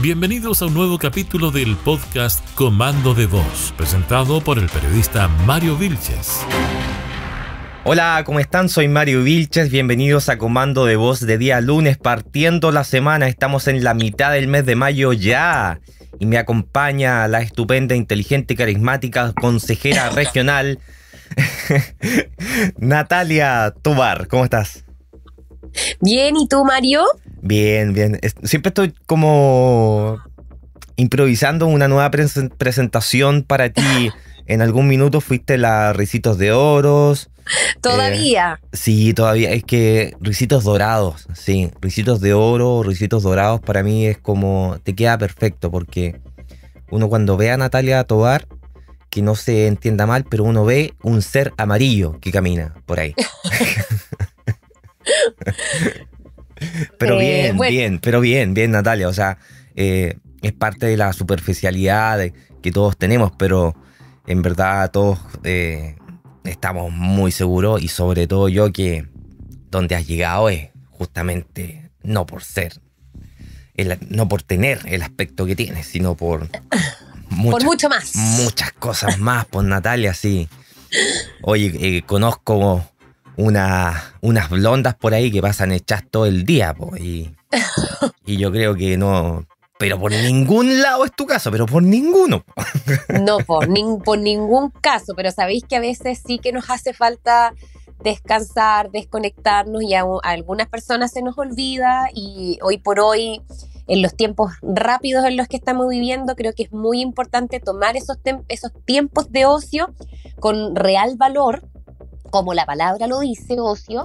Bienvenidos a un nuevo capítulo del podcast Comando de Voz, presentado por el periodista Mario Vilches. Hola, ¿cómo están? Soy Mario Vilches, bienvenidos a Comando de Voz de día lunes, partiendo la semana, estamos en la mitad del mes de mayo ya. Y me acompaña la estupenda, inteligente, carismática consejera regional, Natalia Tubar. ¿Cómo estás? Bien, ¿y tú, Mario? Bien, bien. Siempre estoy como improvisando una nueva presentación para ti. en algún minuto fuiste la risitos de Oros. ¿Todavía? Eh, sí, todavía. Es que risitos Dorados, sí. Risitos de Oro, risitos Dorados, para mí es como. Te queda perfecto porque uno cuando ve a Natalia Tobar que no se entienda mal, pero uno ve un ser amarillo que camina por ahí. pero eh, bien, bien, pero bien, bien, Natalia. O sea, eh, es parte de la superficialidad que todos tenemos, pero en verdad todos eh, estamos muy seguros y sobre todo yo que donde has llegado es justamente no por ser, no por tener el aspecto que tienes, sino por... por mucho más. Muchas cosas más, por Natalia, sí. Oye, conozco una, unas blondas por ahí que pasan hechas todo el día, y, yo creo que no, pero por ningún lado es tu caso, pero por ninguno. No, por, por ningún caso, pero sabéis que a veces sí que nos hace falta descansar, desconectarnos y a, algunas personas se nos olvida y hoy por hoy, en los tiempos rápidos en los que estamos viviendo, creo que es muy importante tomar esos, esos tiempos de ocio con real valor como la palabra lo dice, ocio,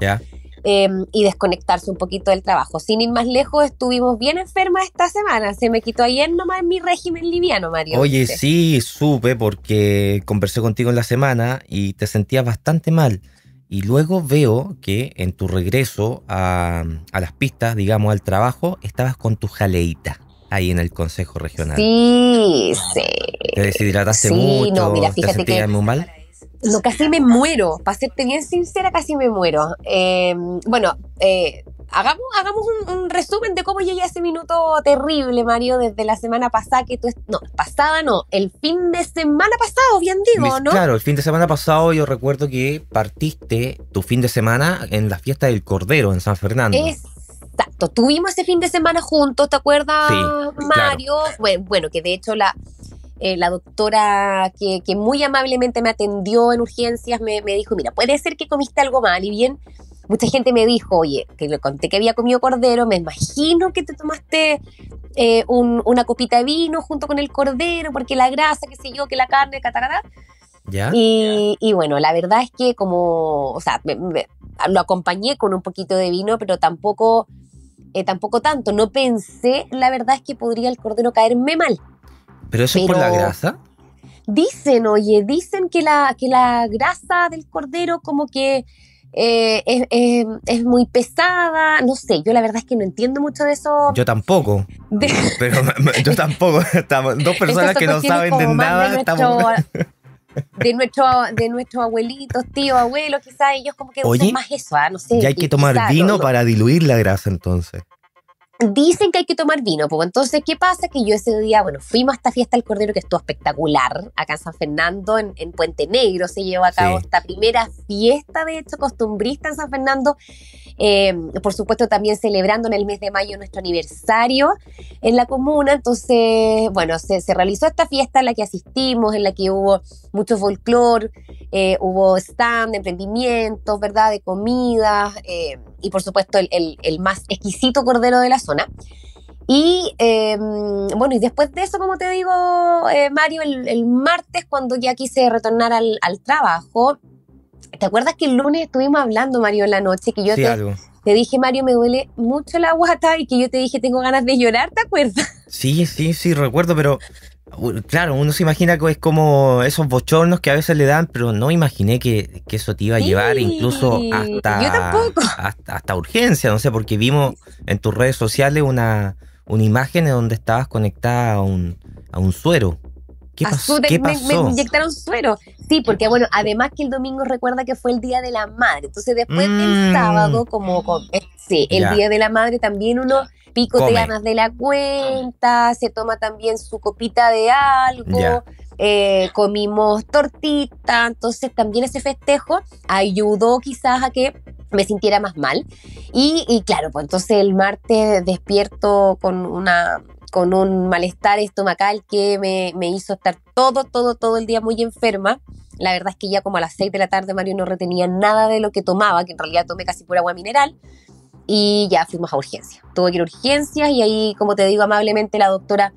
em, y desconectarse un poquito del trabajo. Sin ir más lejos, estuvimos bien enfermas esta semana. Se me quitó ayer nomás mi régimen liviano, Mario. Oye, sí, supe porque conversé contigo en la semana y te sentías bastante mal. Y luego veo que en tu regreso a, las pistas, digamos, al trabajo, estabas con tu jaleita ahí en el Consejo Regional. Sí, sí. Te deshidrataste mucho, te sentías muy mal. No, casi me muero. Para serte bien sincera, casi me muero. Em, bueno, eh, hagamos, hagamos un, resumen de cómo llegué a ese minuto terrible, Mario, desde la semana pasada que tú... No, pasada no, el fin de semana pasado, bien digo, ¿no? Claro, el fin de semana pasado yo recuerdo que partiste tu fin de semana en la fiesta del Cordero en San Fernando. Exacto, tuvimos ese fin de semana juntos, ¿te acuerdas, Mario? bueno, que de hecho la, eh, la doctora que, muy amablemente me atendió en urgencias me, dijo, mira, puede ser que comiste algo mal y bien. Mucha gente me dijo, oye, que le conté que había comido cordero, me imagino que te tomaste eh, una copita de vino junto con el cordero, porque la grasa, qué sé yo, que la carne, catarata. Y, bueno, la verdad es que como, o sea, lo acompañé con un poquito de vino, pero tampoco, eh, tampoco tanto. No pensé, la verdad es que podría el cordero caerme mal. ¿Pero eso es por la grasa? Dicen, oye, dicen que la, que la grasa del cordero como que eh, es, muy pesada, no sé, yo la verdad es que no entiendo mucho de eso. Yo tampoco. Pero yo tampoco, dos personas que no saben de nada. De nuestro, de nuestros abuelitos, tíos, abuelos, quizás ellos como que usan más eso, ah, no sé. Ya hay que tomar vino para diluir la grasa entonces dicen que hay que tomar vino, pues entonces, ¿qué pasa? Que yo ese día, bueno, fuimos a esta fiesta del Cordero que estuvo espectacular, acá en San Fernando, en, Puente Negro se llevó a cabo esta primera fiesta, de hecho, costumbrista en San Fernando, em, por supuesto también celebrando en el mes de mayo nuestro aniversario en la comuna, entonces, bueno, se, realizó esta fiesta en la que asistimos, en la que hubo mucho folclore, eh, hubo stand, emprendimientos, ¿verdad?, de comidas. Em, y por supuesto el, más exquisito cordero de la zona. Y em, bueno, y después de eso, como te digo, eh, Mario, el, martes, cuando ya quise retornar al, trabajo, ¿te acuerdas que el lunes estuvimos hablando, Mario, en la noche? Que yo sí, te dije, Mario, me duele mucho la guata y que yo te dije, tengo ganas de llorar, ¿te acuerdas? Sí, sí, sí, recuerdo, pero claro, uno se imagina que es como esos bochornos que a veces le dan, pero no imaginé que, eso te iba a llevar incluso hasta, hasta, urgencia, no sé, porque vimos en tus redes sociales una, una imagen en donde estabas conectada a un, a un suero. Me, inyectaron suero. Sí, porque bueno, además que el domingo recuerda que fue el Día de la Madre. Entonces después del mm. sábado, como eh, sí, el Día de la Madre también uno picotea de de la cuenta, se toma también su copita de algo, eh, comimos tortita, entonces también ese festejo ayudó quizás a que me sintiera más mal. y claro, pues entonces el martes despierto con una con un malestar estomacal que me, hizo estar todo, todo, todo el día muy enferma. La verdad es que ya como a las 6 de la tarde Mario no retenía nada de lo que tomaba, que en realidad tomé casi pura agua mineral, y ya fuimos a urgencias. Tuve que ir a urgencias y ahí, como te digo amablemente, la doctora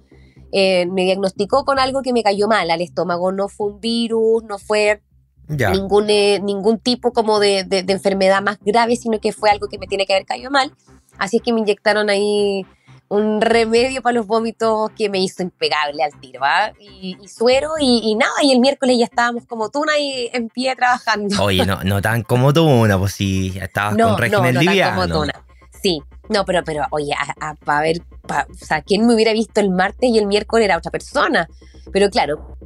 eh, me diagnosticó con algo que me cayó mal al estómago. No fue un virus, no fue Ningún, eh, ningún tipo como de, de enfermedad más grave, sino que fue algo que me tiene que haber caído mal. Así es que me inyectaron ahí un remedio para los vómitos que me hizo impecable al tiro, ¿va? ¿ah? Y, suero y, nada, y el miércoles ya estábamos como tuna y en pie trabajando. Oye, no, no tan como tuna, pues si estabas con régimen no, no como Sí, no, pero, pero oye, a, ver, o sea, ¿quién me hubiera visto el martes y el miércoles era otra persona? Pero claro,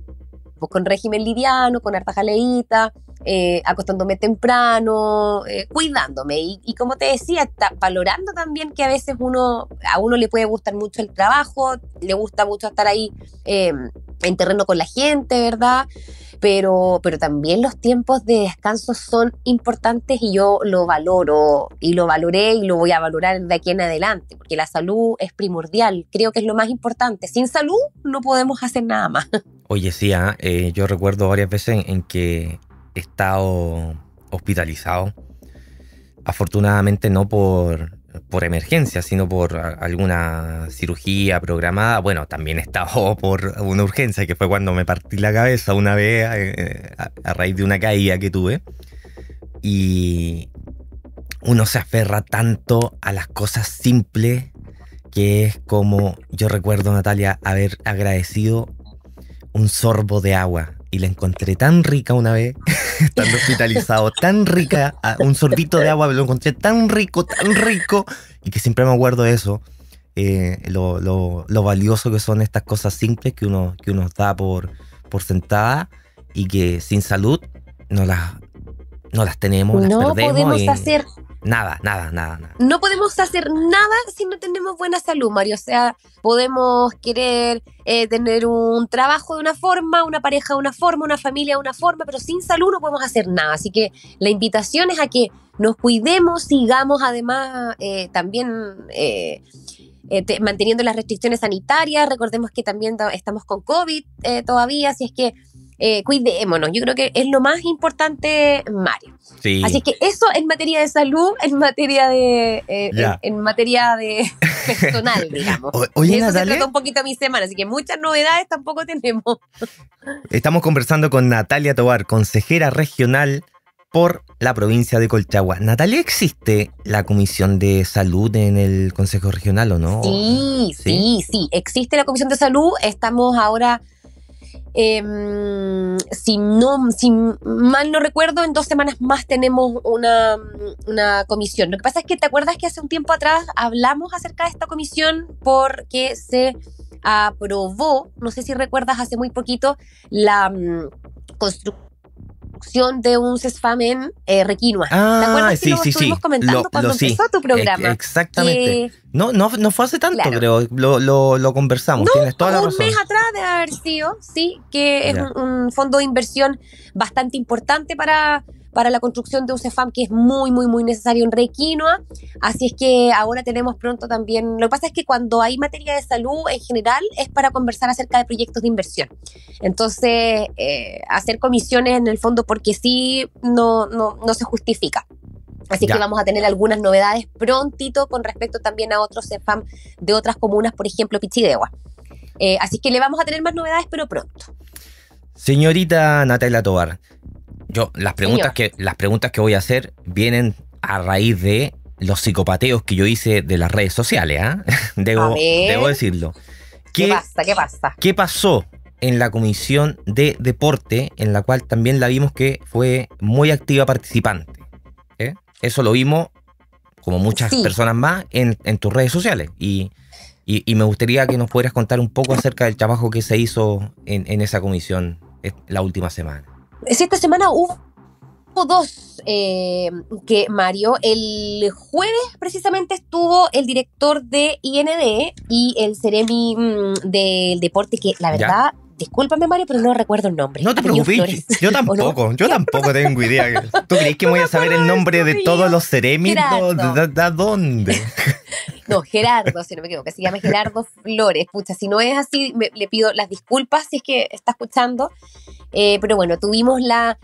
pues con régimen liviano, con harta jaleíta, eh, acostándome temprano, eh, cuidándome. Y, como te decía, valorando también que a veces uno, a uno le puede gustar mucho el trabajo, le gusta mucho estar ahí em, en terreno con la gente, ¿verdad? Pero, pero también los tiempos de descanso son importantes y yo lo valoro y lo valoré y lo voy a valorar de aquí en adelante, porque la salud es primordial, creo que es lo más importante. Sin salud no podemos hacer nada más. Oye, sí, ah, eh, yo recuerdo varias veces en que he estado hospitalizado. Afortunadamente no por, por emergencia, sino por alguna cirugía programada. Bueno, también he estado por una urgencia, que fue cuando me partí la cabeza una vez eh, eh, a, a raíz de una caída que tuve. Y uno se aferra tanto a las cosas simples que es como yo recuerdo, Natalia, haber agradecido un sorbo de agua y la encontré tan rica una vez, estando hospitalizado, tan rica, un sorbito de agua lo encontré tan rico, tan rico, y que siempre me acuerdo de eso, eh, lo, valioso que son estas cosas simples que uno, que uno da por, por sentada y que sin salud no las, no las tenemos, las no podemos hacer Nada, nada, nada, nada. No podemos hacer nada si no tenemos buena salud, Mario. O sea, podemos querer eh, tener un trabajo de una forma, una pareja de una forma, una familia de una forma, pero sin salud no podemos hacer nada. Así que la invitación es a que nos cuidemos, sigamos además eh, también... Eh, manteniendo las restricciones sanitarias. Recordemos que también estamos con COVID todavía, así es que eh, cuidémonos. Yo creo que es lo más importante, Mario. Así que eso en materia de salud, en materia de eh, en, materia de personal, digamos. hoy eso se un poquito mi semana, así que muchas novedades tampoco tenemos. Estamos conversando con Natalia Tobar, consejera regional por la provincia de Colchagua. Natalia, ¿existe la Comisión de Salud en el Consejo Regional o no? sí, sí, sí, existe la Comisión de Salud. Estamos ahora Em, si, no, mal no recuerdo, en dos semanas más tenemos una, una, comisión. Lo que pasa es que te acuerdas que hace un tiempo atrás hablamos acerca de esta comisión porque se aprobó, no sé si recuerdas hace muy poquito, la mm, construcción de un CESFAMEN eh, Requinoa. Ah, ¿Te acuerdas sí, lo sí, estuvimos comentando cuando empezó tu programa? exactamente. Eh, no, no, no fue hace tanto, creo. Lo, conversamos. Tienes toda la razón. Un mes atrás de haber sido, sí, que es un, fondo de inversión bastante importante para, para la construcción de un CEFAM que es muy, muy, muy necesario en Requinoa. Así es que ahora tenemos pronto también. Lo que pasa es que cuando hay materia de salud en general es para conversar acerca de proyectos de inversión. Entonces, eh, hacer comisiones en el fondo porque sí no, no, no se justifica. Así que vamos a tener algunas novedades prontito con respecto también a otros CEFAM de otras comunas, por ejemplo, Pichidegua. Eh, así que le vamos a tener más novedades, pero pronto. Señorita Natalia Tobar, yo, las preguntas, que, las preguntas que voy a hacer vienen a raíz de los psicopateos que yo hice de las redes sociales, ¿ah? Debo, decirlo. ¿Qué, pasa? ¿Qué pasó en la comisión de deporte, en la cual también la vimos que fue muy activa participante? ¿eh? Eso lo vimos, como muchas personas más, en, tus redes sociales. Y, me gustaría que nos pudieras contar un poco acerca del trabajo que se hizo en, en esa comisión eh, la última semana esta semana hubo dos eh, que Mario, el jueves precisamente estuvo el director de IND y el Ceremi mm, del deporte, que la verdad... Discúlpame, Mario, pero no recuerdo el nombre. No te preocupes. Yo tampoco. Yo tampoco tengo idea. ¿Tú crees que voy a saber el nombre de todos los ceremitos? ¿De dónde? No, Gerardo, si no me equivoco, se llama Gerardo Flores. Pucha, si no es así, le pido las disculpas si es que está escuchando. Eh, pero bueno, tuvimos la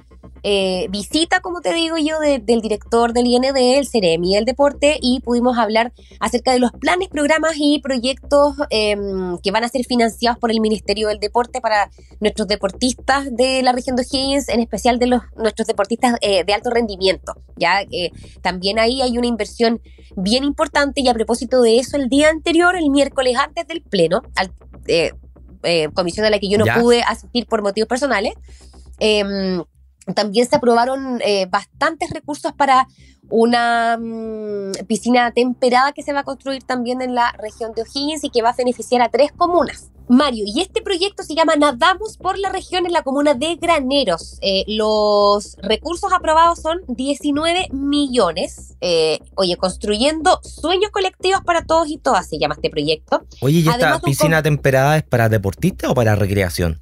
eh, visita, como te digo yo, del director del IND, el y del Deporte, y pudimos hablar acerca de los planes, programas y proyectos em, que van a ser financiados por el Ministerio del Deporte para nuestros deportistas de la región de O'Higgins, en especial de los, nuestros deportistas eh, de alto rendimiento. Ya que también ahí hay una inversión bien importante y a propósito de eso, el día anterior, el miércoles antes del Pleno, al, eh, comisión a la que yo no pude asistir por motivos personales, em, también se aprobaron eh, bastantes recursos para una mm, piscina temperada que se va a construir también en la región de O'Higgins y que va a beneficiar a tres comunas. Mario, y este proyecto se llama Nadamos por la región en la comuna de Graneros. Eh, los recursos aprobados son 19 millones. Eh, oye, construyendo sueños colectivos para todos y todas se llama este proyecto. Oye, ¿y esta piscina temperada es para deportistas o para recreación?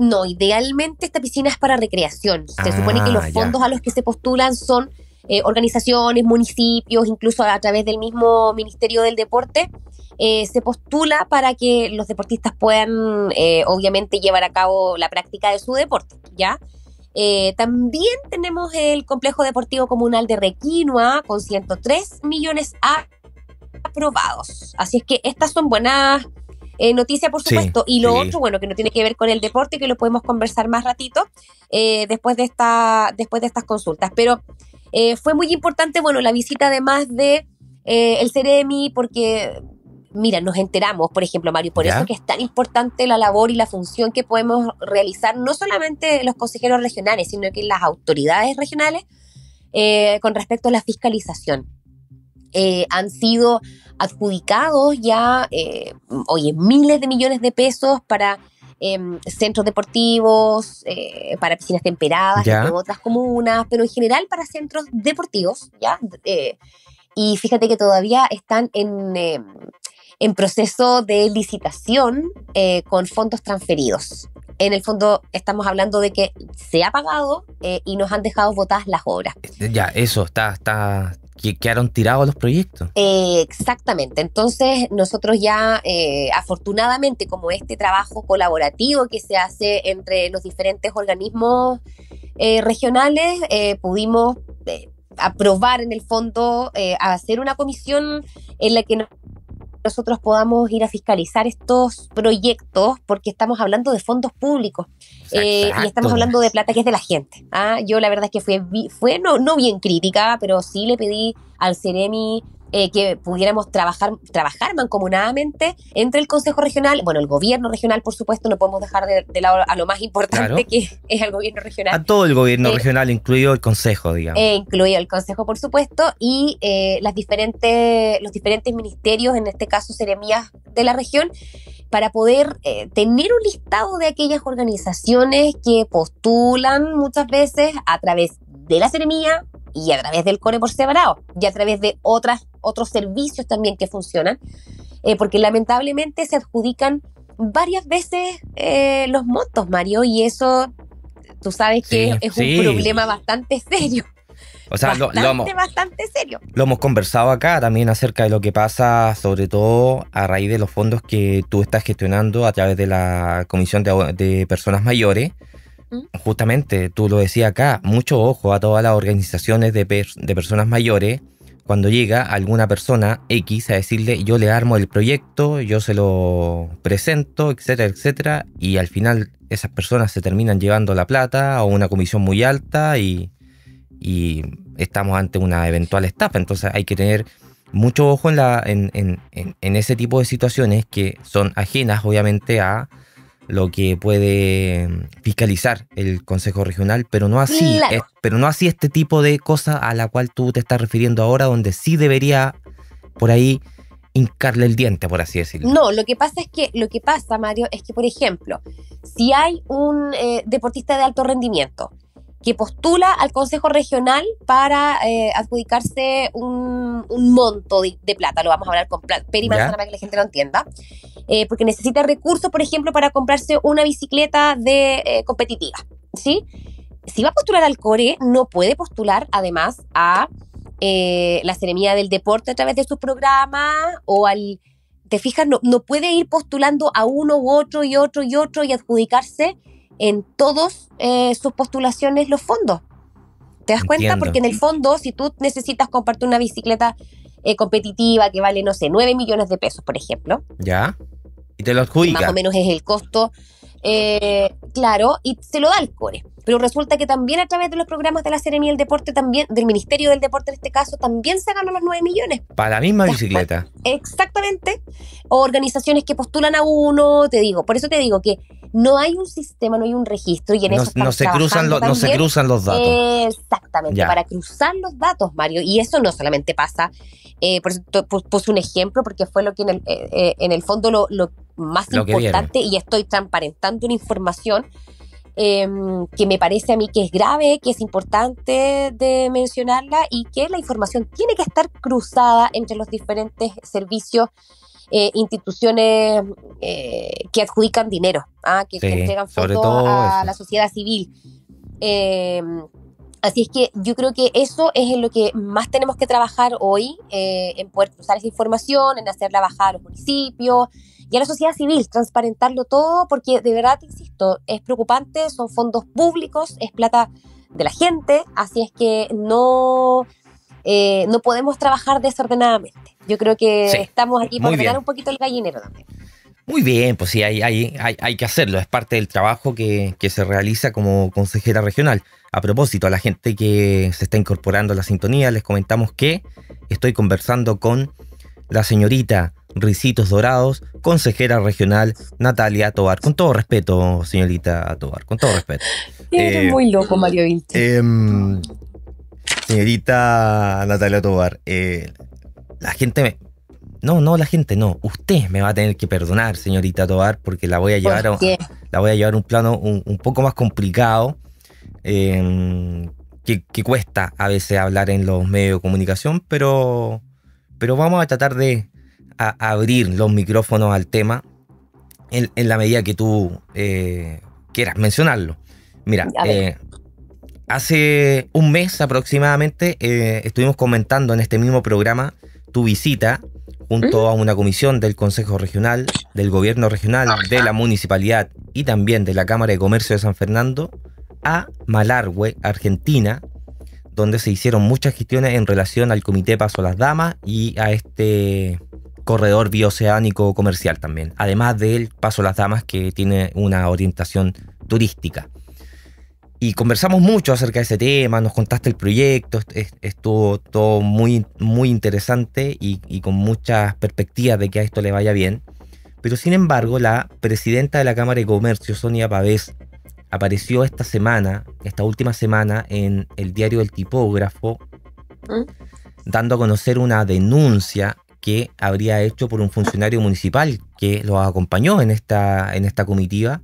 No, idealmente esta piscina es para recreación. Se supone que los ah, fondos a los que se postulan son eh, organizaciones, municipios, incluso a través del mismo Ministerio del Deporte, eh, se postula para que los deportistas puedan, eh, obviamente, llevar a cabo la práctica de su deporte, ¿ya? también tenemos el Complejo Deportivo Comunal de Requinoa con 103 millones aprobados. Así es que estas son buenas eh, noticia, por supuesto. y lo otro, bueno, que no tiene que ver con el deporte, que lo podemos conversar más ratito eh, después, de esta, después de estas consultas. Pero eh, fue muy importante, bueno, la visita además de eh, el Ceremi, porque mira, nos enteramos, por ejemplo, Mario, por eso que es tan importante la labor y la función que podemos realizar, no solamente los consejeros regionales, sino que las autoridades regionales, con respecto a la fiscalización. Eh, han sido adjudicados ya, eh, oye, miles de millones de pesos para em, centros deportivos, eh, para piscinas temperadas, en otras comunas, pero en general para centros deportivos, ¿ya? y fíjate que todavía están en, em, proceso de licitación con fondos transferidos. En el fondo estamos hablando de que se ha pagado y nos han dejado votadas las obras. Ya, eso está, está, que quedaron tirados los proyectos. exactamente. Entonces, nosotros ya, eh, afortunadamente, como este trabajo colaborativo que se hace entre los diferentes organismos eh, regionales, eh, pudimos aprobar en el fondo, hacer una comisión en la que nos nosotros podamos ir a fiscalizar estos proyectos porque estamos hablando de fondos públicos eh, y estamos hablando de plata que es de la gente. ¿ah? Yo la verdad es que fue fue no, no bien crítica, pero sí le pedí al Ceremi eh, que pudiéramos trabajar, trabajar mancomunadamente entre el Consejo Regional, bueno, el gobierno regional, por supuesto, no podemos dejar de, lado a lo más importante que es el gobierno regional. A todo el gobierno eh, regional, incluido el Consejo, digamos. Eh, incluido el Consejo, por supuesto, y las diferentes, los diferentes ministerios, en este caso seremías de la región, para poder tener un listado de aquellas organizaciones que postulan muchas veces a través de la seremía y a través del core por separado y a través de otras, otros servicios también que funcionan, eh, porque lamentablemente se adjudican varias veces eh, los montos, Mario, y eso tú sabes que es un problema bastante serio. O sea, bastante, lo, hemos, bastante serio. Lo hemos conversado acá también acerca de lo que pasa, sobre todo a raíz de los fondos que tú estás gestionando a través de la Comisión de Personas Mayores, Justamente, tú lo decías acá, mucho ojo a todas las organizaciones de, personas mayores. Cuando llega alguna persona X a decirle yo le armo el proyecto, yo se lo presento, etcétera, etcétera, y al final esas personas se terminan llevando la plata o una comisión muy alta y, estamos ante una eventual estafa. Entonces hay que tener mucho ojo en, ese tipo de situaciones que son ajenas obviamente a lo que puede mm, fiscalizar el Consejo Regional, pero no así, eh, pero no así este tipo de cosas a la cual tú te estás refiriendo ahora, donde sí debería por ahí hincarle el diente, por así decirlo. No, lo que pasa es que lo que pasa, Mario, es que por ejemplo, si hay un eh, deportista de alto rendimiento que postula al Consejo Regional para eh, adjudicarse un, monto de, plata, lo vamos a hablar con Manzana para que la gente lo entienda, eh, porque necesita recursos, por ejemplo, para comprarse una bicicleta de eh, competitiva, ¿sí? Si va a postular al CORE, no puede postular además a la Ceremía del Deporte a través de su programa o al... ¿Te fijas? No, no puede ir postulando a uno u otro y otro y otro y adjudicarse en todas eh, sus postulaciones los fondos. ¿Te das cuenta? Porque en el fondo, si tú necesitas compartir una bicicleta eh, competitiva que vale, no sé, 9 millones de pesos, por ejemplo. Ya. Y te lo adjudica. Más o menos es el costo. Eh, claro, y se lo da al core. Pero resulta que también a través de los programas de la y el Deporte, también del Ministerio del Deporte en este caso, también se ganó los 9 millones. Para la misma bicicleta. Exactamente. Organizaciones que postulan a uno, te digo. Por eso te digo que no hay un sistema, no hay un registro y en no, eso no se, cruzan no se cruzan los datos. Exactamente, para cruzar los datos, Mario. Y eso no solamente pasa, eh, por eso puse un ejemplo porque fue lo que en el, eh, eh, en el fondo lo, lo más importante y estoy transparentando una información em, que me parece a mí que es grave, que es importante de mencionarla y que la información tiene que estar cruzada entre los diferentes servicios, eh, instituciones eh, que adjudican dinero, ¿ah? que, entregan fondos a la sociedad civil. Em, así es que yo creo que eso es en lo que más tenemos que trabajar hoy, eh, en poder cruzar esa información, en hacerla bajar a los municipios, y a la sociedad civil, transparentarlo todo, porque de verdad, insisto, es preocupante, son fondos públicos, es plata de la gente, así es que no, eh, no podemos trabajar desordenadamente. Yo creo que estamos aquí para ordenar un poquito el gallinero también. Muy bien, pues sí, hay, hay, hay, que hacerlo, es parte del trabajo que, que, se realiza como consejera regional. A propósito, a la gente que se está incorporando a la sintonía, les comentamos que estoy conversando con la señorita Ricitos Dorados, consejera regional Natalia Tobar. Con todo respeto, señorita Tobar, con todo respeto. Eres eh, muy loco, Mario Vilche. Em, señorita Natalia Tobar, eh, la gente me... No, no, la gente no. Usted me va a tener que perdonar, señorita Tobar, porque la voy a llevar a, la voy a llevar un plano un, poco más complicado. Em, que cuesta a veces hablar en los medios de comunicación, pero pero vamos a tratar de abrir los micrófonos al tema en, la medida que tú eh, quieras mencionarlo. Mira, eh, hace un mes aproximadamente eh, estuvimos comentando en este mismo programa tu visita junto ¿Mm? a una comisión del Consejo Regional, del Gobierno Regional, de la Municipalidad y también de la Cámara de Comercio de San Fernando a Malargüe, Argentina, donde se hicieron muchas gestiones en relación al Comité Paso a las Damas y a este corredor bioceánico comercial también, además del Paso a las Damas que tiene una orientación turística. Y conversamos mucho acerca de ese tema, nos contaste el proyecto, estuvo todo muy, muy interesante y, y con muchas perspectivas de que a esto le vaya bien. Pero sin embargo, la presidenta de la Cámara de Comercio, Sonia Pavés, apareció esta semana, esta última semana, en el diario El Tipógrafo, ¿Mm? dando a conocer una denuncia que habría hecho por un funcionario municipal que lo acompañó en esta, en esta comitiva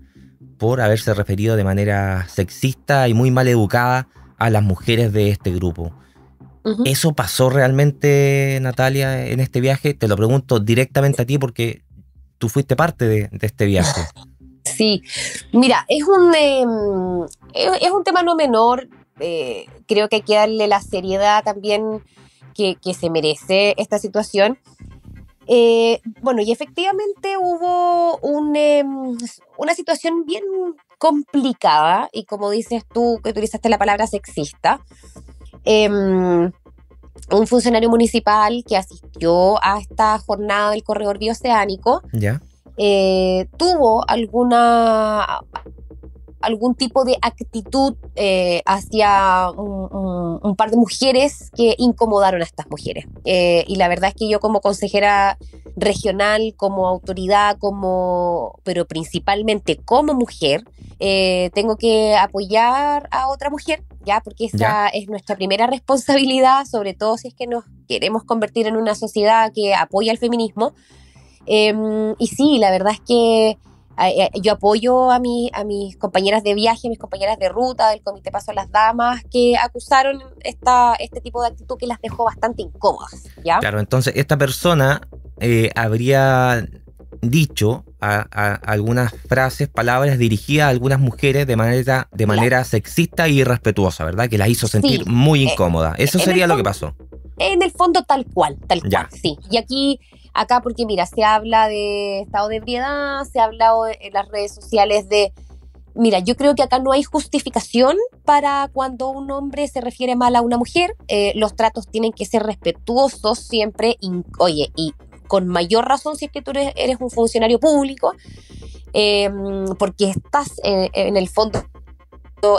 por haberse referido de manera sexista y muy mal educada a las mujeres de este grupo. ¿Eso pasó realmente, Natalia, en este viaje? Te lo pregunto directamente a ti porque tú fuiste parte de, de este viaje. Sí, mira, es un, em, es un tema no menor, eh, creo que hay que darle la seriedad también que, se merece esta situación. Eh, bueno, y efectivamente hubo em, una situación bien complicada y como dices tú, que utilizaste la palabra sexista, em, un funcionario municipal que asistió a esta jornada del corredor bioceánico. ¿Ya? Eh, tuvo alguna algún tipo de actitud eh, hacia un, par de mujeres que incomodaron a estas mujeres. Eh, y la verdad es que yo como consejera regional, como autoridad, como, pero principalmente como mujer, tengo que apoyar a otra mujer, ya, porque esa es nuestra primera responsabilidad, sobre todo si es que nos queremos convertir en una sociedad que apoya el feminismo. Em, y sí, la verdad es que eh, eh, yo apoyo a, mi, a mis compañeras de viaje, a mis compañeras de ruta, del Comité Paso a las Damas, que acusaron esta, este tipo de actitud que las dejó bastante incómodas. ¿ya? Claro, entonces esta persona eh, habría dicho algunas frases, palabras dirigidas a algunas mujeres de manera, de manera sexista y irrespetuosa, ¿verdad? Que las hizo sentir muy incómoda. Eso sería lo que pasó. En el fondo tal cual, tal cual, sí. Y aquí acá porque mira, se habla de estado de ebriedad, se ha hablado en las redes sociales de... Mira, yo creo que acá no hay justificación para cuando un hombre se refiere mal a una mujer. Eh, los tratos tienen que ser respetuosos siempre. oye, y con mayor razón si es que tú eres, un funcionario público, eh, porque estás eh, en, el fondo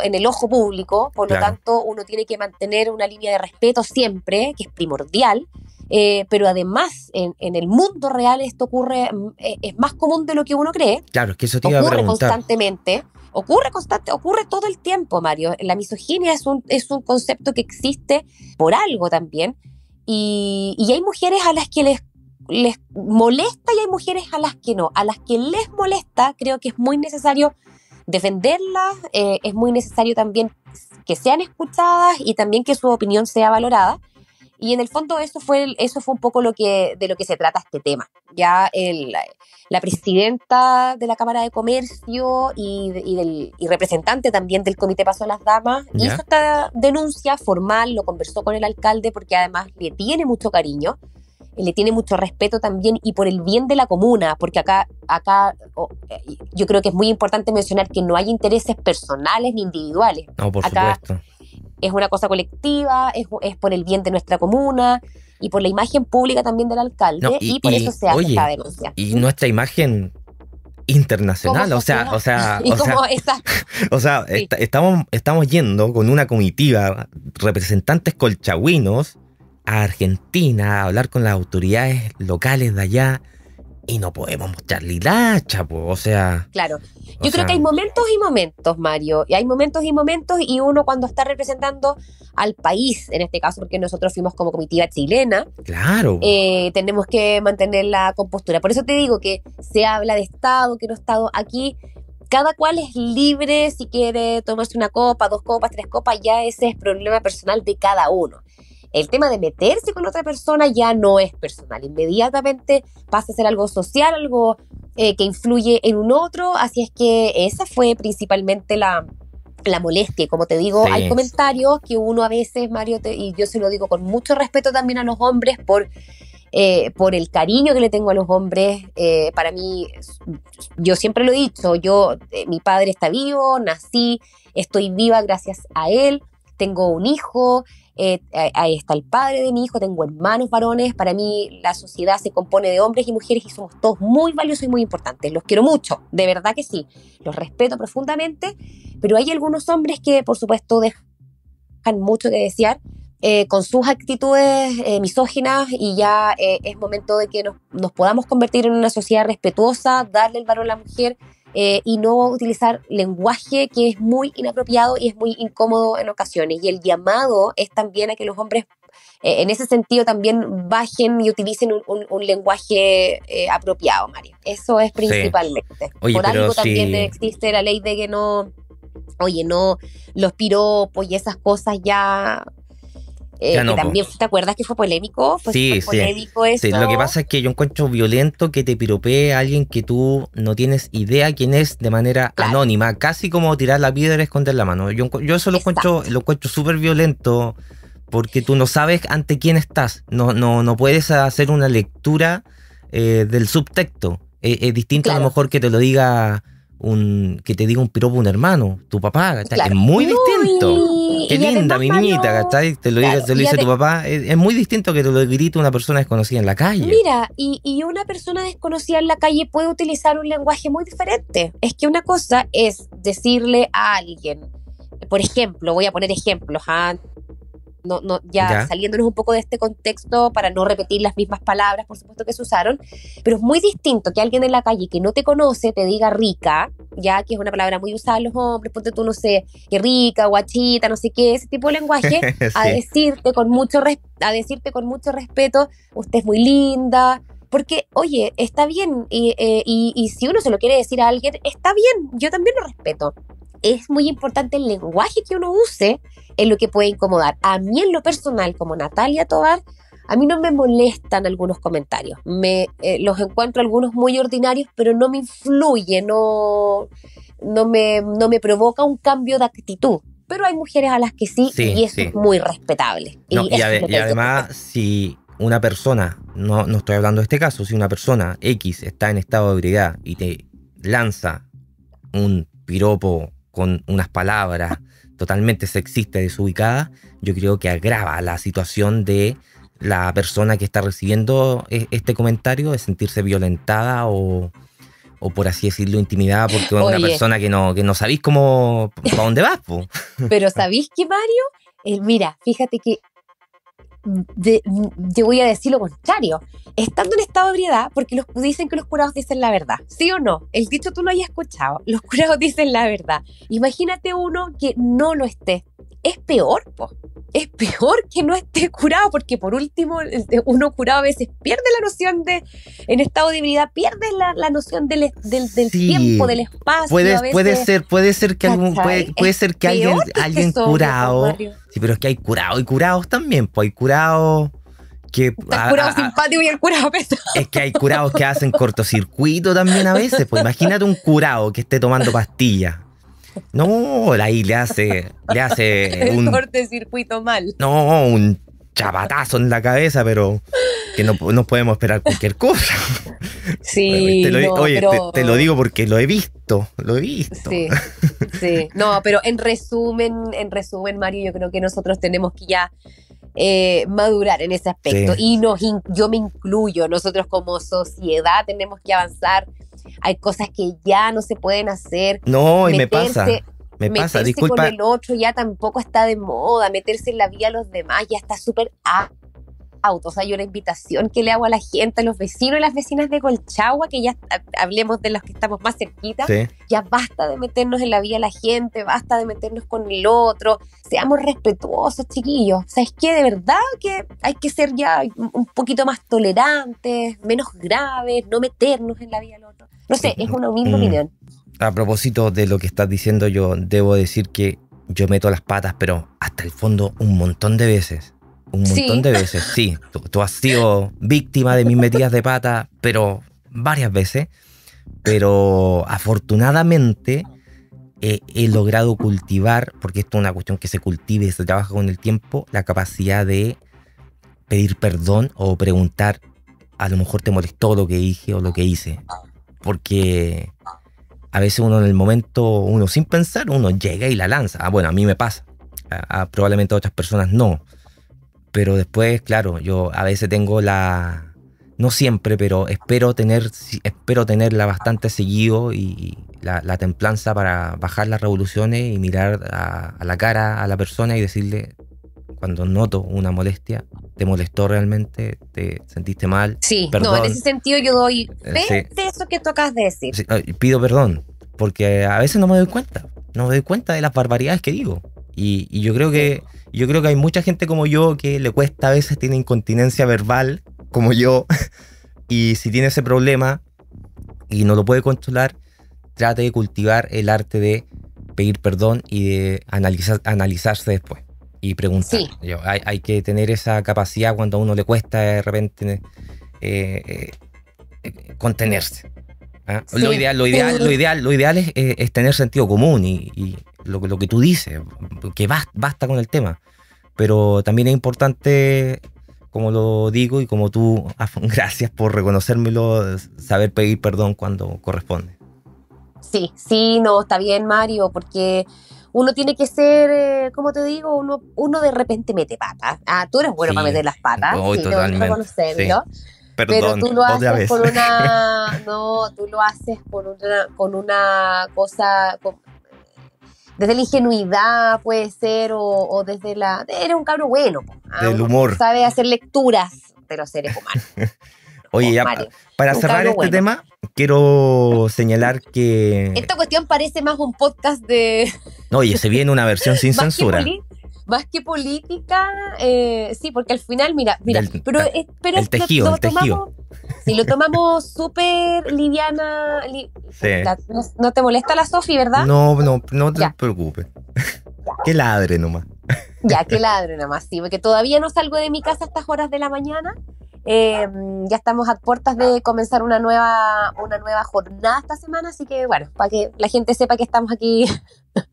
en el ojo público, por lo tanto uno tiene que mantener una línea de respeto siempre, que es primordial. Eh, pero además en, el mundo real esto ocurre, mm, eh, es más común de lo que uno cree. Claro, que eso ocurre constantemente. Ocurre constante, ocurre todo el tiempo, Mario. La misoginia es un, es un concepto que existe por algo también. Y, y hay mujeres a las que les les molesta y hay mujeres a las que no. A las que les molesta, creo que es muy necesario defenderlas, eh, es muy necesario también que sean escuchadas y también que su opinión sea valorada. Y en el fondo eso fue, eso fue un poco lo que, de lo que se trata este tema. Ya el, la presidenta de la Cámara de Comercio y, del, y representante también del Comité Paso a las Damas hizo esta denuncia formal, lo conversó con el alcalde porque además le tiene mucho cariño, le tiene mucho respeto también y por el bien de la comuna, porque acá, acá eh, yo creo que es muy importante mencionar que no hay intereses personales ni individuales. No, por supuesto es una cosa colectiva, es, por el bien de nuestra comuna y por la imagen pública también del alcalde y, por eso se hace esta denuncia. Y nuestra imagen internacional, o sea, o sea, o sea, estamos, estamos yendo con una comitiva, representantes colchagüinos, a Argentina a hablar con las autoridades locales de allá y no podemos mostrar la pues, o sea... Claro, yo creo que hay momentos y momentos, Mario, y hay momentos y momentos y uno cuando está representando al país, en este caso porque nosotros fuimos como comitiva chilena, claro. Eh, tenemos que mantener la compostura. Por eso te digo que se habla de Estado, que no Estado, aquí cada cual es libre si quiere tomarse una copa, dos copas, tres copas, ya ese es problema personal de cada uno. El tema de meterse con otra persona ya no es personal. Inmediatamente pasa a ser algo social, algo eh, que influye en un otro. Así es que esa fue principalmente la, molestia. como te digo, hay comentarios que uno a veces, Mario, y yo se lo digo con mucho respeto también a los hombres por... Eh, por el cariño que le tengo a los hombres, eh, para mí, yo siempre lo he dicho, yo, mi padre está vivo, nací, estoy viva gracias a él, tengo un hijo, eh, ahí está el padre de mi hijo, tengo hermanos varones, para mí la sociedad se compone de hombres y mujeres y somos todos muy valiosos y muy importantes, los quiero mucho, de verdad que sí, los respeto profundamente, pero hay algunos hombres que por supuesto dejan mucho que desear. Eh, con sus actitudes eh, misóginas y ya es momento de que nos, nos podamos convertir en una sociedad respetuosa, darle el valor a la mujer, eh, y no utilizar lenguaje que es muy inapropiado y es muy incómodo en ocasiones. Y el llamado es también a que los hombres eh, en ese sentido también bajen y utilicen un, lenguaje eh, apropiado, María Eso es principalmente. Por algo también existe la ley de que no, oye, no, los piropos y esas cosas ya eh, también, ¿te acuerdas que fue polémico? sí, sí. polémico Lo que pasa es que yo encuentro violento que te piropee a alguien que tú no tienes idea quién es de manera anónima, casi como tirar la piedra y esconder la mano. Yo, yo eso lo encuentro, lo encuentro súper violento porque tú no sabes ante quién estás, no, no, no puedes hacer una lectura eh, del subtexto. Eh, es distinto a lo mejor que te lo diga un, que te diga un piropo un hermano, tu papá, Es muy distinto. Qué linda, mi niñita, Te lo, lo dice tu papá. Es, muy distinto que te lo grite una persona desconocida en la calle. Mira, y, y, una persona desconocida en la calle puede utilizar un lenguaje muy diferente. Es que una cosa es decirle a alguien, por ejemplo, voy a poner ejemplos, ¿ah? ya, saliéndonos un poco de este contexto para no repetir las mismas palabras, por supuesto, que se usaron, pero es muy distinto que alguien en la calle que no te conoce te diga rica, ya que es una palabra muy usada en los hombres, ponte tú, no sé, qué rica, guachita, no sé qué, ese tipo de lenguaje, a, decirte con mucho a decirte con mucho respeto, usted es muy linda, porque, oye, está bien, eh, y, si uno se lo quiere decir a alguien, está bien, yo también lo respeto es muy importante el lenguaje que uno use en lo que puede incomodar. A mí en lo personal, como Natalia Tobar, a mí no me molestan algunos comentarios. Me, eh, los encuentro algunos muy ordinarios, pero no me influye, no, no, me, no me provoca un cambio de actitud. Pero hay mujeres a las que sí, y eso es muy respetable. y, además, si una persona, no, no estoy hablando de este caso, si una persona X está en estado de ebriedad y te lanza un piropo con unas palabras totalmente sexistas y desubicadas, yo creo que agrava la situación de la persona que está recibiendo e-, este comentario de sentirse violentada o, por así decirlo, intimidada porque es una persona que no, que no sabéis cómo, para dónde vas. Pero ¿sabéis que Mario? Eh, mira, fíjate que de, yo voy a decir lo contrario. Estando en estado de ebriedad, porque los dicen que los curados dicen la verdad. ¿Sí o no? El dicho tú lo hayas escuchado. Los curados dicen la verdad. Imagínate uno que no lo esté es peor, pues, es peor que no esté curado, porque por último, uno curado a veces pierde la noción de, en estado de vida pierde la, noción del, tiempo, del espacio. Puede, puede ser, puede ser que algún, puede, ser que alguien, alguien curado. Sí, pero es que hay curados y curados también, pues hay curados que hay el y el curado pesado. Es que hay curados que hacen cortocircuito también a veces. Pues imagínate un curado que esté tomando pastillas. No, ahí le hace, le hace un circuito mal. No, un chabatazo en la cabeza, pero que no, podemos esperar cualquier cosa. Sí, te lo, oye, te, lo digo porque lo he visto, lo he visto. Sí, sí. No, pero en resumen, en resumen, Mario, yo creo que nosotros tenemos que ya eh, madurar en ese aspecto. Y nos, yo me incluyo, nosotros como sociedad tenemos que avanzar hay cosas que ya no se pueden hacer. No, y me pasa. Me pasa, meterse Con el otro ya tampoco está de moda, meterse en la vía a los demás ya está súper auto. O sea, yo una invitación que le hago a la gente, a los vecinos y las vecinas de Colchagua, que ya hablemos de los que estamos más cerquitas, ya basta de meternos en la vía a la gente, basta de meternos con el otro, seamos respetuosos, chiquillos. O sea, es que de verdad que hay que ser ya un poquito más tolerantes, menos graves, no meternos en la vía a los no sé, es una mismo, mm. A propósito de lo que estás diciendo, yo debo decir que yo meto las patas, pero hasta el fondo un montón de veces. Un montón de veces, sí. Tú, has sido víctima de mis metidas de pata, pero varias veces. Pero afortunadamente eh, he logrado cultivar, porque esto es una cuestión que se cultiva y se trabaja con el tiempo, la capacidad de pedir perdón o preguntar, a lo mejor te molestó lo que dije o lo que hice. Porque a veces uno en el momento, uno sin pensar, uno llega y la lanza. Ah, bueno, a mí me pasa. probablemente a otras personas no. Pero después, claro, yo a veces tengo la... No siempre, pero espero, tener, espero tenerla bastante seguido y, la, templanza para bajar las revoluciones y mirar a la cara a la persona y decirle, cuando noto una molestia, ¿te molestó realmente? ¿Te sentiste mal? Sí, no, en ese sentido yo doy eh, fe de eso que tocas decir. pido perdón, porque a veces no me doy cuenta, no me doy cuenta de las barbaridades que digo. Y, y yo creo que yo creo que hay mucha gente como yo que le cuesta a veces tiene incontinencia verbal como yo y si tiene ese problema y no lo puede controlar, trate de cultivar el arte de pedir perdón y de analizar, analizarse después y preguntar. hay, que tener esa capacidad cuando a uno le cuesta de repente eh, eh, contenerse. ¿ah? Eh. Lo, ideal, lo, lo, ideal, es, tener sentido común y, lo, que tú dices, que basta, basta con el tema. Pero también es importante como lo digo y como tú, gracias por reconocérmelo, saber pedir perdón cuando corresponde. Sí, sí, no, está bien Mario, porque uno tiene que ser, eh, como te digo, uno, uno de repente mete patas. Ah, tú eres bueno para meter las patas. No, sí, totalmente. No pero tú lo haces vez. una no tú lo haces por una con una cosa desde la ingenuidad puede ser o, o desde la eres un cabro bueno ah, del humor sabe hacer lecturas de los seres humanos Oye, oh, ya, para cerrar este tema, quiero señalar que... Esta cuestión parece más un podcast de... Oye, se viene una versión sin censura más que política, eh, sí, porque al final, mira, mira, pero, es pero el tejido, si lo tomamos súper liviana, no, te molesta la Sofi, ¿verdad? No, no, no te preocupes. Qué ladre nomás. Ya, qué ladre nomás, sí, porque todavía no salgo de mi casa a estas horas de la mañana. Em, ya estamos a puertas de comenzar una nueva, una nueva jornada esta semana, así que bueno, para que la gente sepa que estamos aquí.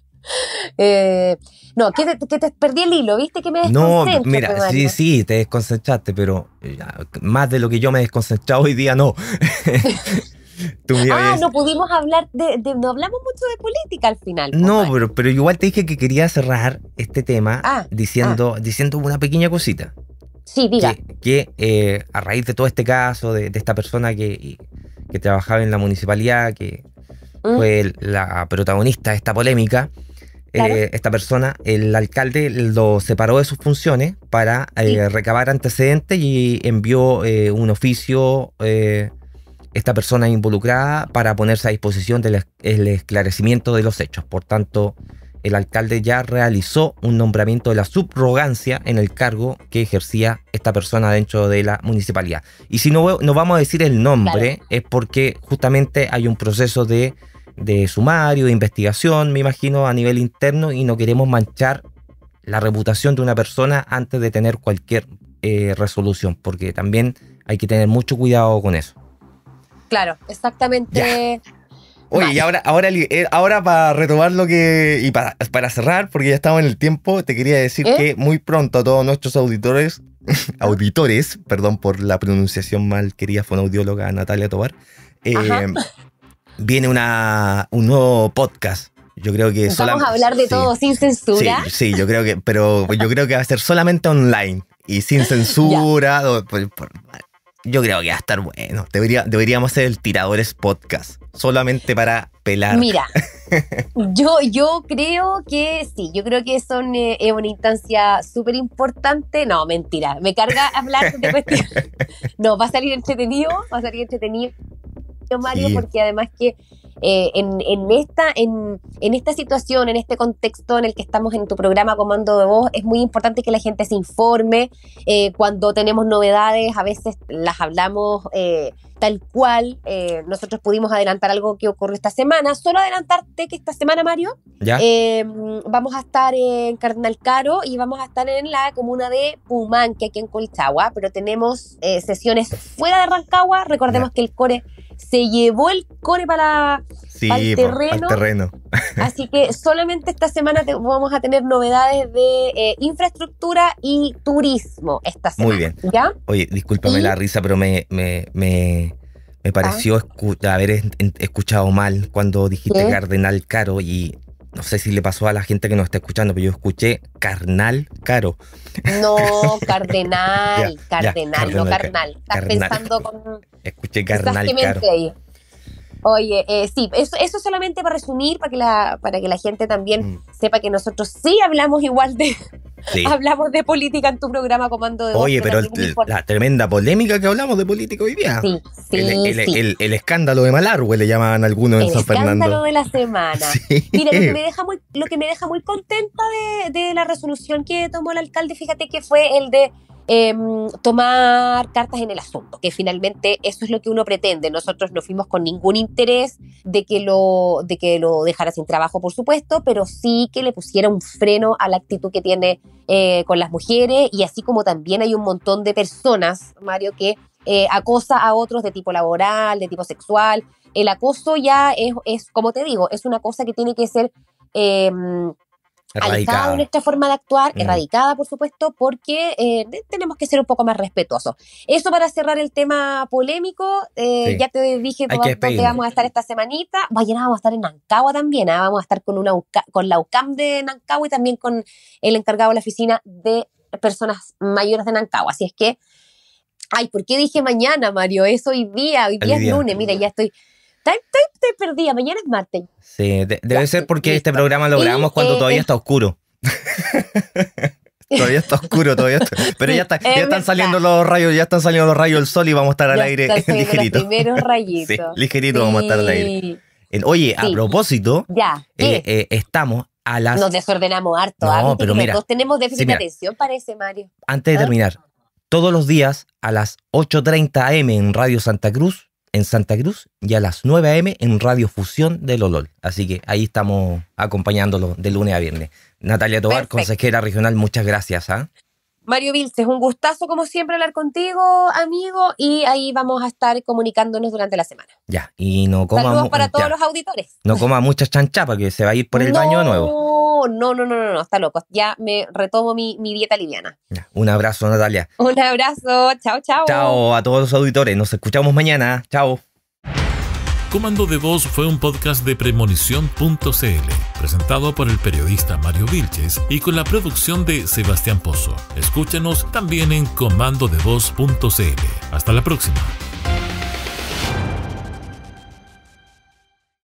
Eh, no, que te, perdí el hilo, ¿viste? Que me desconcentré. No, mira, sí, sí, te desconcentraste, pero eh, más de lo que yo me he desconcentrado hoy día, no. ah, no pudimos hablar de, No hablamos mucho de política al final. Pues, no, pero, pero igual te dije que quería cerrar este tema ah, ah. diciendo, diciendo una pequeña cosita. Sí, diga. Que, eh, a raíz de todo este caso, de, esta persona que, trabajaba en la municipalidad, que mm. fue la protagonista de esta polémica, eh, esta persona, el alcalde lo separó de sus funciones para eh, recabar antecedentes y envió un oficio esta persona involucrada para ponerse a disposición del esclarecimiento de los hechos. Por tanto, el alcalde ya realizó un nombramiento de la subrogancia en el cargo que ejercía esta persona dentro de la municipalidad. Y si no, no vamos a decir el nombre, es porque justamente hay un proceso de, de sumario, de investigación, me imagino, a nivel interno y no queremos manchar la reputación de una persona antes de tener cualquier eh, resolución, porque también hay que tener mucho cuidado con eso. Claro, exactamente. Oye, y ahora, eh, ahora, para retomar lo que. y para, cerrar, porque ya estamos en el tiempo, te quería decir ¿Eh? que muy pronto a todos nuestros auditores, auditores, perdón por la pronunciación mal, querida fonaudióloga Natalia Tobar, em, viene una, un nuevo podcast. Yo creo que Vamos a hablar de todo sin censura. Sí, yo creo que, pero yo creo que va a ser solamente online y sin censura. Yo creo que va a estar bueno. Debería, deberíamos hacer el Tiradores Podcast, solamente para pelar. Mira, yo, yo creo que sí, yo creo que son, eh, es una instancia súper importante. No, mentira, me carga hablar de cuestiones. No, va a salir entretenido, va a salir entretenido, Mario, porque además que eh, en, esta, en, esta situación, en este contexto en el que estamos en tu programa Comando de Voz, es muy importante que la gente se informe. Eh, cuando tenemos novedades, a veces las hablamos eh, tal cual. nosotros pudimos adelantar algo que ocurrió esta semana. Solo adelantarte que esta semana, Mario, ¿Ya? Em, vamos a estar en Cardenal Caro y vamos a estar en la comuna de Pumán, que aquí en Colchagua, pero tenemos sesiones fuera de Rancagua. Recordemos que el core se llevó el core para, el terreno. Así que solamente esta semana vamos a tener novedades de eh, infraestructura y turismo esta semana. Muy bien. ¿ya? Oye, discúlpame la risa, pero me, me, ah. pareció haber escuchado mal cuando dijiste Cardenal Caro y no sé si le pasó a la gente que nos está escuchando, pero yo escuché carnal caro. No, cardenal, cardenal, no carnal. Estás pensando con. Escuché carnal caro. Ahí. Oye, eh, sí, eso, eso solamente para resumir, para que la, para que la gente también mm. sepa que nosotros sí hablamos igual de... hablamos de política en tu programa Comando de... Oye, pero la tremenda polémica que hablamos de política hoy día. Sí, sí, el, escándalo de Malargue le llamaban algunos en San Fernando. El escándalo de la semana. Mira, lo que me deja muy, lo que me deja muy contenta de, de la resolución que tomó el alcalde, fíjate que fue el de Em, tomar cartas en el asunto, que finalmente eso es lo que uno pretende. Nosotros no fuimos con ningún interés de que lo, de que lo dejara sin trabajo, por supuesto, pero sí que le pusiera un freno a la actitud que tiene eh, con las mujeres y así como también hay un montón de personas, Mario, que eh, acosa a otros de tipo laboral, de tipo sexual. El acoso ya es, como te digo, es una cosa que tiene que ser... Em, erradicada nuestra forma de actuar, mm. erradicada, por supuesto, porque eh, tenemos que ser un poco más respetuosos. Eso para cerrar el tema polémico, eh, ya te dije dónde vamos a estar esta semanita. Mañana vamos a estar en Nancagua también, ¿ah? vamos a estar con, una con la UCAM de Nancagua y también con el encargado de la oficina de personas mayores de Nancagua. Así es que, ay, ¿por qué dije mañana, Mario? Es hoy día, hoy día es lunes, mira, ya estoy te estoy, perdida, mañana es martes. Sí, debe ser eh, porque este programa lo grabamos cuando eh, todavía eh. está oscuro. todavía está oscuro, todavía está... Pero ya, está, ya están saliendo los rayos, ya están saliendo los rayos del sol y vamos a estar al aire ligerito. Los primeros rayitos. ligerito vamos a estar al aire. Oye, a propósito, ya, estamos a las... Nos desordenamos harto. No, ¿ah? pero tenemos déficit de atención, parece, Mario. Antes de ¿Ah? terminar, todos los días a las 8.30 am en Radio Santa Cruz en Santa Cruz y a las 9 a.m. en Radio Fusión del Olol. Así que ahí estamos acompañándolo de lunes a viernes. Natalia Tobar, consejera regional, muchas gracias. ¿ah? Mario es un gustazo como siempre hablar contigo, amigo, y ahí vamos a estar comunicándonos durante la semana. Ya, y no coma Saludos para todos los auditores. No coma mucha chanchapa que se va a ir por el baño nuevo. No, no, no, no, no, está loco. Ya me retomo mi, dieta liviana. un abrazo, Natalia. Un abrazo, chao, chao. Chao a todos los auditores, nos escuchamos mañana. Chao. Comando de Voz fue un podcast de premonición.cl, presentado por el periodista Mario Vilches y con la producción de Sebastián Pozo. Escúchenos también en comandodevoz.cl. Hasta la próxima.